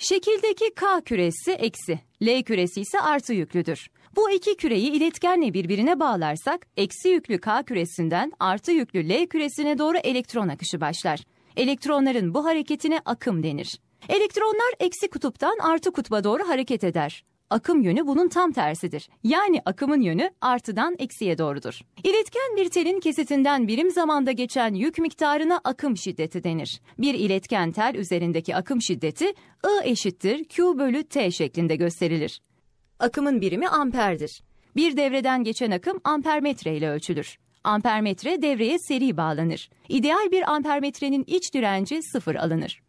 Şekildeki K küresi eksi, L küresi ise artı yüklüdür. Bu iki küreyi iletkenle birbirine bağlarsak eksi yüklü K küresinden artı yüklü L küresine doğru elektron akışı başlar. Elektronların bu hareketine akım denir. Elektronlar eksi kutuptan artı kutba doğru hareket eder akım yönü bunun tam tersidir. Yani akımın yönü artıdan eksiye doğrudur. İletken bir telin kesitinden birim zamanda geçen yük miktarına akım şiddeti denir. Bir iletken tel üzerindeki akım şiddeti I eşittir Q bölü T şeklinde gösterilir. Akımın birimi amperdir. Bir devreden geçen akım ampermetre ile ölçülür. Ampermetre devreye seri bağlanır. İdeal bir ampermetrenin iç direnci sıfır alınır.